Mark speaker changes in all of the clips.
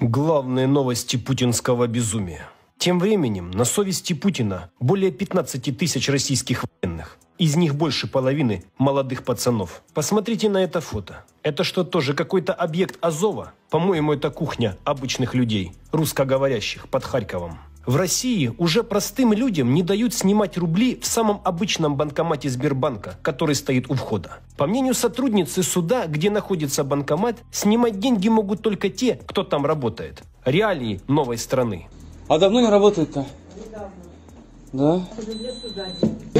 Speaker 1: Главные новости путинского безумия. Тем временем на совести Путина более 15 тысяч российских военных. Из них больше половины молодых пацанов. Посмотрите на это фото. Это что, тоже какой-то объект Азова? По-моему, это кухня обычных людей, русскоговорящих, под Харьковом. В России уже простым людям не дают снимать рубли в самом обычном банкомате Сбербанка, который стоит у входа. По мнению сотрудницы суда, где находится банкомат, снимать деньги могут только те, кто там работает. Реалии новой страны. А давно не работает-то? Да. Да?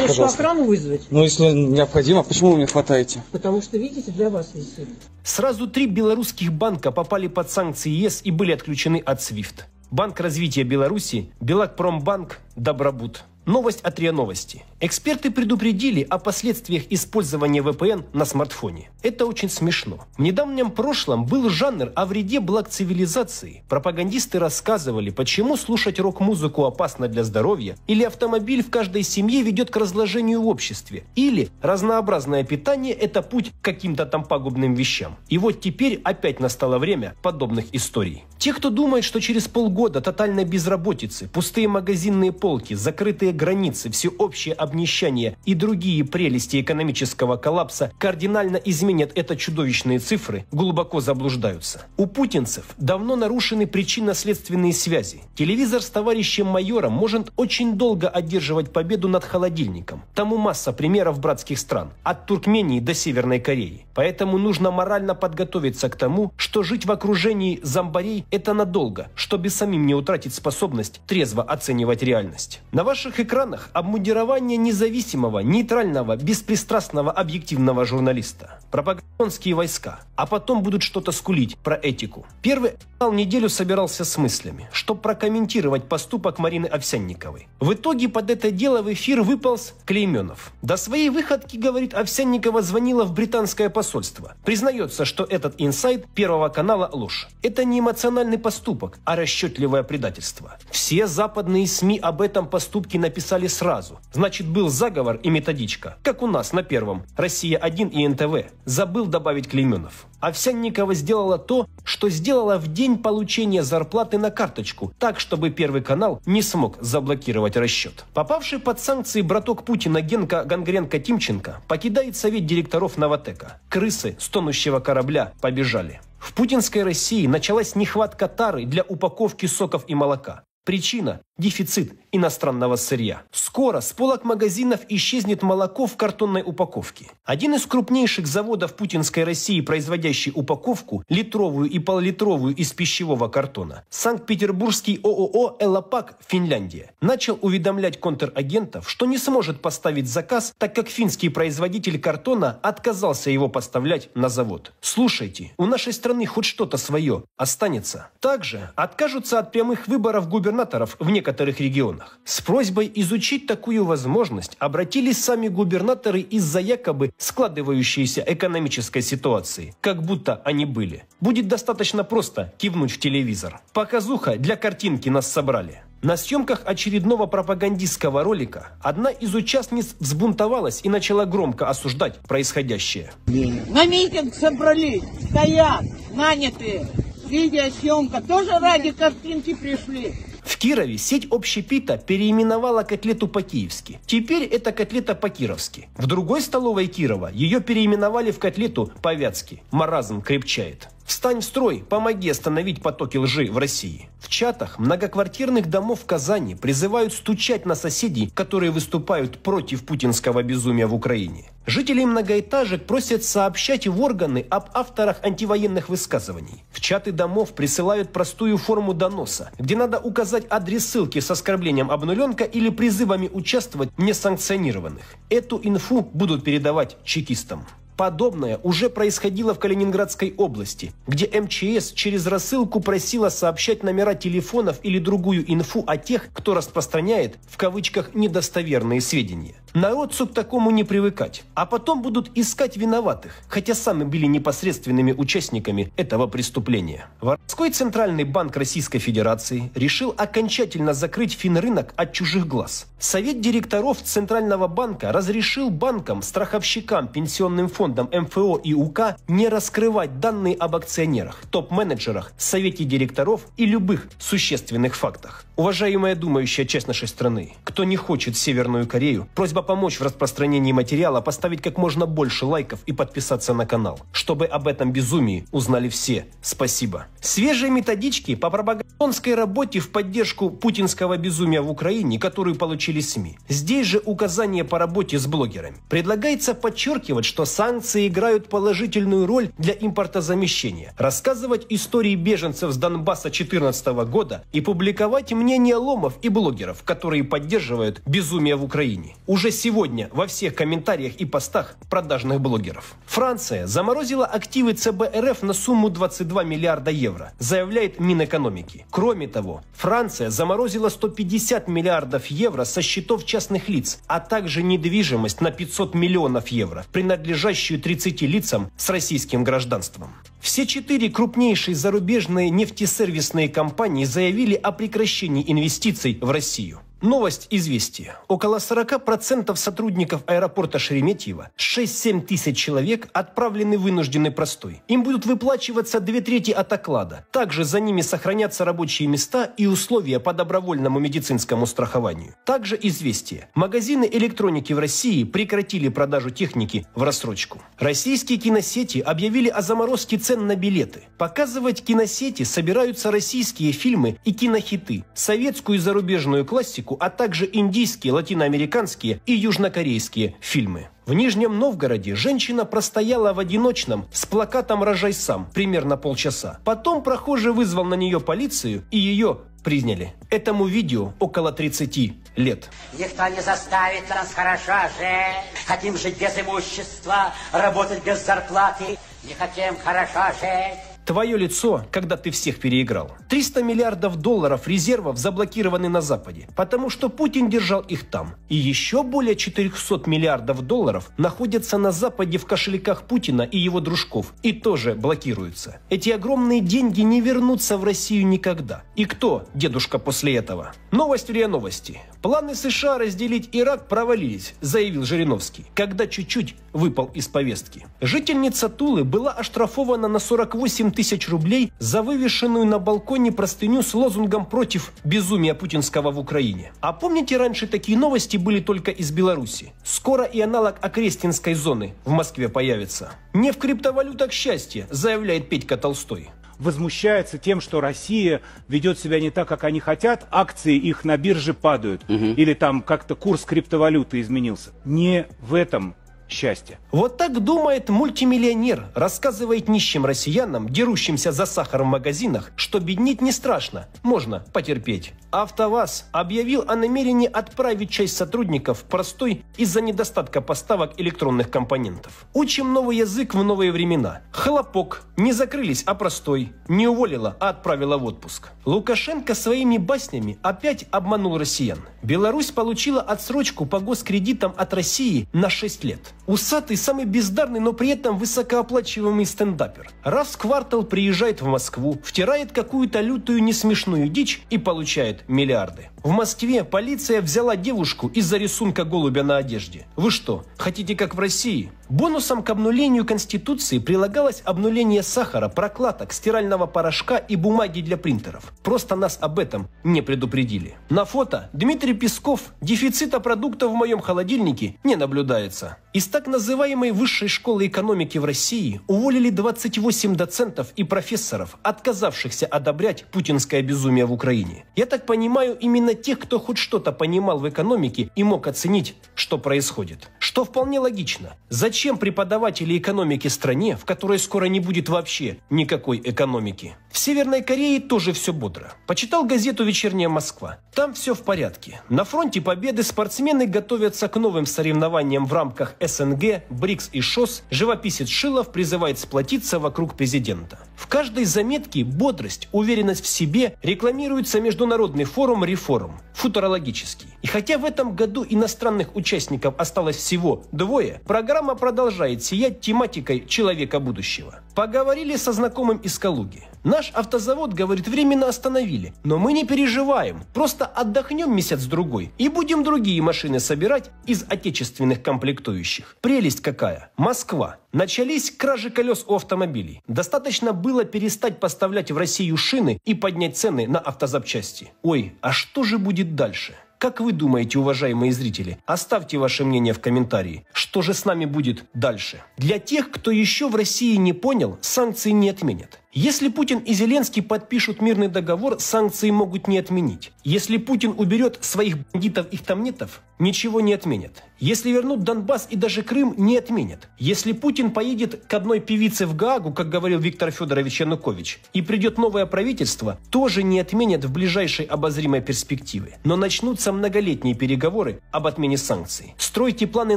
Speaker 2: Лучше охрану
Speaker 1: вызвать. Ну, если необходимо, почему вы мне хватаете? Потому что, видите, для вас висит. Сразу три белорусских банка попали под санкции ЕС и были отключены от SWIFT. Банк развития Беларуси, Белакпромбанк, Добробуд. Новость от РИА Новости. Эксперты предупредили о последствиях использования VPN на смартфоне. Это очень смешно. В недавнем прошлом был жанр о вреде благ цивилизации. Пропагандисты рассказывали, почему слушать рок-музыку опасно для здоровья, или автомобиль в каждой семье ведет к разложению в обществе, или разнообразное питание – это путь к каким-то там пагубным вещам. И вот теперь опять настало время подобных историй. Те, кто думает, что через полгода тотальной безработицы, пустые магазинные полки, закрытые границы, всеобщее обнищание и другие прелести экономического коллапса кардинально изменят это чудовищные цифры, глубоко заблуждаются. У путинцев давно нарушены причинно-следственные связи. Телевизор с товарищем майором может очень долго одерживать победу над холодильником. Тому масса примеров братских стран, от Туркмении до Северной Кореи. Поэтому нужно морально подготовиться к тому, что жить в окружении зомбарей – это надолго, чтобы самим не утратить способность трезво оценивать реальность. На ваших больших экранах обмундирование независимого, нейтрального, беспристрастного объективного журналиста. Пропагандистские войска. А потом будут что-то скулить про этику. Первый канал неделю собирался с мыслями, чтобы прокомментировать поступок Марины Овсянниковой. В итоге под это дело в эфир выполз Клейменов. До своей выходки, говорит, Овсянникова звонила в британское посольство. Признается, что этот инсайт Первого канала ложь. Это не эмоциональный поступок, а расчетливое предательство. Все западные СМИ об этом поступке на написали сразу. Значит, был заговор и методичка. Как у нас на первом. «Россия-1» и НТВ. Забыл добавить Клейменов. Овсянникова а сделала то, что сделала в день получения зарплаты на карточку, так, чтобы Первый канал не смог заблокировать расчет. Попавший под санкции браток Путина Генка Гангренко-Тимченко покидает совет директоров «Новотека». Крысы с тонущего корабля побежали. В путинской России началась нехватка тары для упаковки соков и молока. Причина – дефицит иностранного сырья. Скоро с полок магазинов исчезнет молоко в картонной упаковке. Один из крупнейших заводов путинской России, производящий упаковку, литровую и поллитровую из пищевого картона, Санкт-Петербургский ООО «Элапак» Финляндия, начал уведомлять контрагентов, что не сможет поставить заказ, так как финский производитель картона отказался его поставлять на завод. Слушайте, у нашей страны хоть что-то свое останется. Также откажутся от прямых выборов губернаторов в некоторых регионах районах. С просьбой изучить такую возможность обратились сами губернаторы из-за якобы складывающейся экономической ситуации, как будто они были. Будет достаточно просто кивнуть в телевизор. Показуха для картинки нас собрали. На съемках очередного пропагандистского ролика одна из участниц взбунтовалась и начала громко осуждать происходящее. На митинг собрались, стоят, нанятые. Видеосъемка тоже ради картинки пришли. В Кирове сеть общепита переименовала котлету по-киевски. Теперь это котлета по-кировски. В другой столовой Кирова ее переименовали в котлету по-вятски. Маразм крепчает. Встань в строй, помоги остановить потоки лжи в России. В чатах многоквартирных домов в Казани призывают стучать на соседей, которые выступают против путинского безумия в Украине. Жители многоэтажек просят сообщать в органы об авторах антивоенных высказываний. В чаты домов присылают простую форму доноса, где надо указать адрес ссылки с оскорблением обнуленка или призывами участвовать несанкционированных. Эту инфу будут передавать чекистам. Подобное уже происходило в Калининградской области, где МЧС через рассылку просила сообщать номера телефонов или другую инфу о тех, кто распространяет, в кавычках, недостоверные сведения. Народцу к такому не привыкать. А потом будут искать виноватых, хотя сами были непосредственными участниками этого преступления. Воровской Центральный банк Российской Федерации решил окончательно закрыть финрынок от чужих глаз. Совет директоров Центрального банка разрешил банкам, страховщикам, пенсионным фондам МФО и УК не раскрывать данные об акционерах, топ-менеджерах, совете директоров и любых существенных фактах. Уважаемая думающая часть нашей страны, кто не хочет Северную Корею, просьба просьба помочь в распространении материала, поставить как можно больше лайков и подписаться на канал, чтобы об этом безумии узнали все. Спасибо. Свежие методички по пропагандонской работе в поддержку путинского безумия в Украине, которую получили СМИ. Здесь же указание по работе с блогерами. Предлагается подчеркивать, что санкции играют положительную роль для импортозамещения, рассказывать истории беженцев с Донбасса 2014 года и публиковать мнение ломов и блогеров, которые поддерживают безумие в Украине. Уже уже сегодня во всех комментариях и постах продажных блогеров. Франция заморозила активы ЦБ РФ на сумму 22 миллиарда евро, заявляет Минэкономики. Кроме того, Франция заморозила 150 миллиардов евро со счетов частных лиц, а также недвижимость на 500 миллионов евро, принадлежащую 30 лицам с российским гражданством. Все четыре крупнейшие зарубежные нефтесервисные компании заявили о прекращении инвестиций в Россию. Новость известия. Около 40% сотрудников аэропорта Шереметьево, 6-7 тысяч человек, отправлены вынужденный простой. Им будут выплачиваться две трети от оклада. Также за ними сохранятся рабочие места и условия по добровольному медицинскому страхованию. Также известие. Магазины электроники в России прекратили продажу техники в рассрочку. Российские киносети объявили о заморозке цен на билеты. Показывать киносети собираются российские фильмы и кинохиты, советскую и зарубежную классику классику, а также индийские, латиноамериканские и южнокорейские фильмы. В Нижнем Новгороде женщина простояла в одиночном с плакатом «Рожай сам» примерно полчаса. Потом прохожий вызвал на нее полицию и ее приняли. Этому видео около 30 лет. Никто не заставит нас хорошо жить. Хотим жить без имущества, работать без зарплаты. Не хотим хорошо жить. Твое лицо, когда ты всех переиграл. 300 миллиардов долларов резервов заблокированы на Западе, потому что Путин держал их там. И еще более 400 миллиардов долларов находятся на Западе в кошельках Путина и его дружков и тоже блокируются. Эти огромные деньги не вернутся в Россию никогда. И кто, дедушка, после этого? Новость РИА Новости. Планы США разделить Ирак провалились, заявил Жириновский, когда чуть-чуть выпал из повестки. Жительница Тулы была оштрафована на 48 тысяч рублей за вывешенную на балконе простыню с лозунгом против безумия путинского в Украине. А помните, раньше такие новости были только из Беларуси? Скоро и аналог окрестинской зоны в Москве появится. Не в криптовалютах счастье, заявляет Петька Толстой возмущается тем, что Россия ведет себя не так, как они хотят, акции их на бирже падают, угу. или там как-то курс криптовалюты изменился. Не в этом счастья. Вот так думает мультимиллионер, рассказывает нищим россиянам, дерущимся за сахар в магазинах, что беднить не страшно, можно потерпеть. АвтоВАЗ объявил о намерении отправить часть сотрудников в простой из-за недостатка поставок электронных компонентов. Учим новый язык в новые времена. Хлопок. Не закрылись, а простой. Не уволила, а отправила в отпуск. Лукашенко своими баснями опять обманул россиян. Беларусь получила отсрочку по госкредитам от России на 6 лет. Усатый, самый бездарный, но при этом высокооплачиваемый стендапер. Раз в квартал приезжает в Москву, втирает какую-то лютую несмешную дичь и получает миллиарды. В Москве полиция взяла девушку из-за рисунка голубя на одежде. Вы что, хотите как в России? Бонусом к обнулению Конституции прилагалось обнуление сахара, прокладок, стирального порошка и бумаги для принтеров. Просто нас об этом не предупредили. На фото Дмитрий Песков дефицита продуктов в моем холодильнике не наблюдается. Из так называемой Высшей школы экономики в России уволили 28 доцентов и профессоров, отказавшихся одобрять путинское безумие в Украине. Я так понимаю, именно тех, кто хоть что-то понимал в экономике и мог оценить, что происходит. Что вполне логично. Зачем преподаватели экономики стране, в которой скоро не будет вообще никакой экономики? В Северной Корее тоже все бодро. Почитал газету «Вечерняя Москва». Там все в порядке. На фронте победы спортсмены готовятся к новым соревнованиям в рамках СНГ, БРИКС и ШОС. Живописец Шилов призывает сплотиться вокруг президента. В каждой заметке бодрость, уверенность в себе рекламируется международный форум «Реформ» футурологический. И хотя в этом году иностранных участников осталось всего двое, программа продолжает сиять тематикой человека будущего. Поговорили со знакомым из Калуги. На Наш автозавод, говорит, временно остановили. Но мы не переживаем, просто отдохнем месяц-другой и будем другие машины собирать из отечественных комплектующих. Прелесть какая! Москва. Начались кражи колес у автомобилей. Достаточно было перестать поставлять в Россию шины и поднять цены на автозапчасти. Ой, а что же будет дальше? Как вы думаете, уважаемые зрители? Оставьте ваше мнение в комментарии. Что же с нами будет дальше? Для тех, кто еще в России не понял, санкции не отменят. Если Путин и Зеленский подпишут мирный договор, санкции могут не отменить. Если Путин уберет своих бандитов и хтамнетов, ничего не отменят. Если вернут Донбасс и даже Крым, не отменят. Если Путин поедет к одной певице в Гаагу, как говорил Виктор Федорович Янукович, и придет новое правительство, тоже не отменят в ближайшей обозримой перспективе. Но начнутся многолетние переговоры об отмене санкций. Стройте планы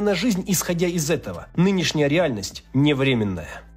Speaker 1: на жизнь, исходя из этого. Нынешняя реальность не временная.